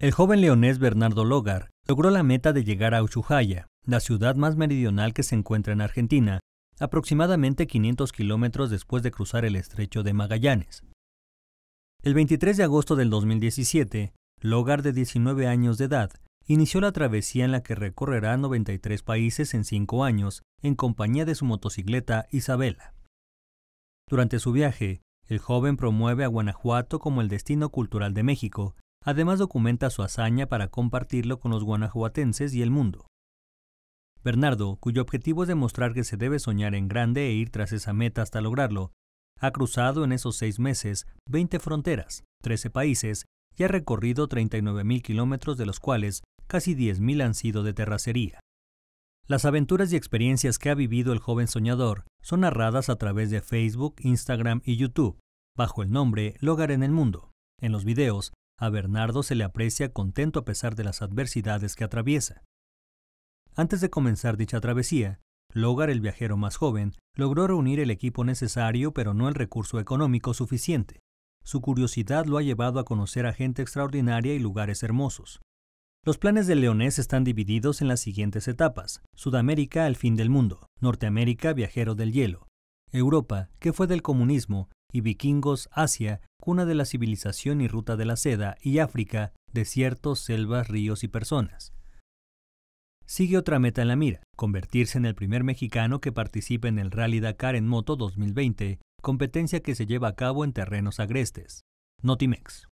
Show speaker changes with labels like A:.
A: El joven leonés Bernardo Logar logró la meta de llegar a Ushuaia, la ciudad más meridional que se encuentra en Argentina, aproximadamente 500 kilómetros después de cruzar el estrecho de Magallanes. El 23 de agosto del 2017, Logar, de 19 años de edad, inició la travesía en la que recorrerá 93 países en 5 años en compañía de su motocicleta Isabela. Durante su viaje, el joven promueve a Guanajuato como el destino cultural de México Además documenta su hazaña para compartirlo con los guanajuatenses y el mundo. Bernardo, cuyo objetivo es demostrar que se debe soñar en grande e ir tras esa meta hasta lograrlo, ha cruzado en esos seis meses 20 fronteras, 13 países y ha recorrido 39.000 kilómetros, de los cuales casi 10.000 han sido de terracería. Las aventuras y experiencias que ha vivido el joven soñador son narradas a través de Facebook, Instagram y YouTube, bajo el nombre Logar en el Mundo. En los videos a Bernardo se le aprecia contento a pesar de las adversidades que atraviesa. Antes de comenzar dicha travesía, Logar, el viajero más joven, logró reunir el equipo necesario pero no el recurso económico suficiente. Su curiosidad lo ha llevado a conocer a gente extraordinaria y lugares hermosos. Los planes de leonés están divididos en las siguientes etapas. Sudamérica, el fin del mundo. Norteamérica, viajero del hielo. Europa, que fue del comunismo, y vikingos Asia, cuna de la civilización y ruta de la seda, y África, desiertos, selvas, ríos y personas. Sigue otra meta en la mira, convertirse en el primer mexicano que participe en el Rally Dakar en Moto 2020, competencia que se lleva a cabo en terrenos agrestes. Notimex.